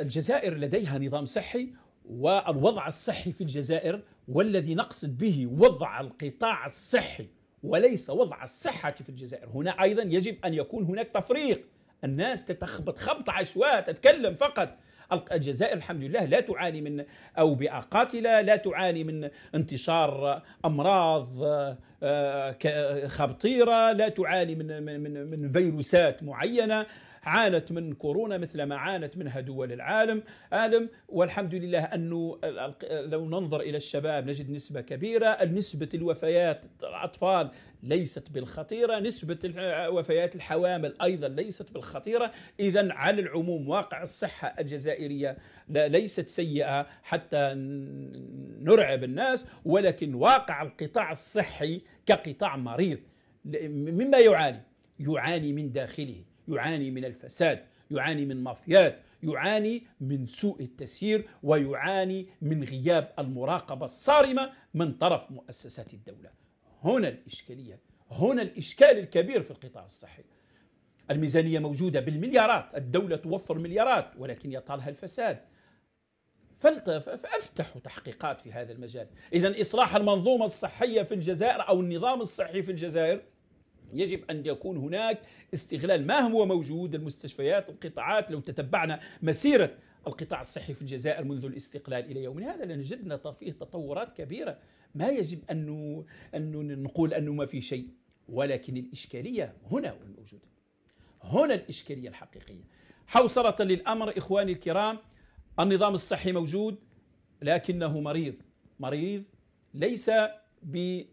الجزائر لديها نظام صحي والوضع الصحي في الجزائر والذي نقصد به وضع القطاع الصحي وليس وضع الصحة في الجزائر هنا أيضا يجب أن يكون هناك تفريق الناس تتخبط خبط عشواء تتكلم فقط الجزائر الحمد لله لا تعاني من أوبئة قاتلة لا تعاني من انتشار أمراض آه، آه، خبطيرة لا تعاني من, من, من فيروسات معينة عانت من كورونا مثل ما عانت منها دول العالم عالم والحمد لله أنه لو ننظر إلى الشباب نجد نسبة كبيرة نسبة الوفيات الأطفال ليست بالخطيرة نسبة وفيات الحوامل أيضا ليست بالخطيرة إذا على العموم واقع الصحة الجزائرية ليست سيئة حتى نرعب الناس ولكن واقع القطاع الصحي كقطاع مريض مما يعاني يعاني من داخله يعاني من الفساد يعاني من مافيات يعاني من سوء التسيير ويعاني من غياب المراقبة الصارمة من طرف مؤسسات الدولة هنا الإشكالية هنا الإشكال الكبير في القطاع الصحي الميزانية موجودة بالمليارات الدولة توفر مليارات ولكن يطالها الفساد فافتحوا تحقيقات في هذا المجال إذا إصلاح المنظومة الصحية في الجزائر أو النظام الصحي في الجزائر يجب أن يكون هناك استغلال ما هو موجود المستشفيات القطاعات لو تتبعنا مسيرة القطاع الصحي في الجزائر منذ الاستقلال إلى يومنا هذا لنجدنا فيه تطورات كبيرة ما يجب أن نقول أنه ما في شيء ولكن الإشكالية هنا الموجودة هنا الإشكالية الحقيقية حوصرة للأمر إخواني الكرام النظام الصحي موجود لكنه مريض مريض ليس ب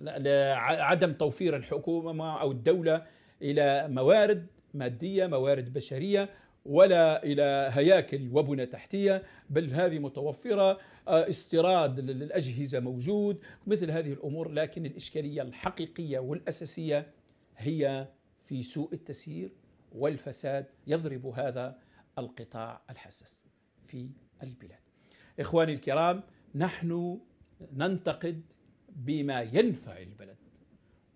لعدم توفير الحكومة أو الدولة إلى موارد مادية موارد بشرية ولا إلى هياكل وبنى تحتية بل هذه متوفرة آه، استيراد للأجهزة موجود مثل هذه الأمور لكن الإشكالية الحقيقية والأساسية هي في سوء التسيير والفساد يضرب هذا القطاع الحساس في البلاد إخواني الكرام نحن ننتقد بما ينفع البلد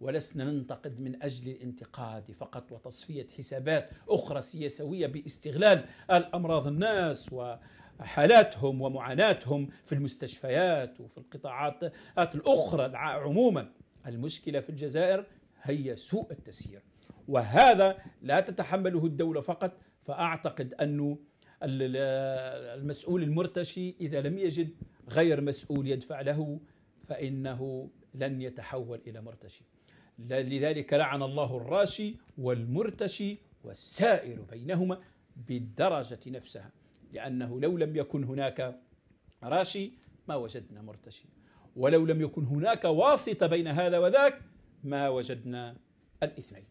ولسنا ننتقد من أجل الانتقاد فقط وتصفية حسابات أخرى سياسوية باستغلال الأمراض الناس و حالاتهم ومعاناتهم في المستشفيات وفي القطاعات الأخرى عموما المشكلة في الجزائر هي سوء التسيير وهذا لا تتحمله الدولة فقط فأعتقد أنه المسؤول المرتشي إذا لم يجد غير مسؤول يدفع له فإنه لن يتحول إلى مرتشي لذلك لعن الله الراشي والمرتشي والسائر بينهما بالدرجة نفسها لأنه لو لم يكن هناك راشي ما وجدنا مرتشي ولو لم يكن هناك واسطة بين هذا وذاك ما وجدنا الاثنين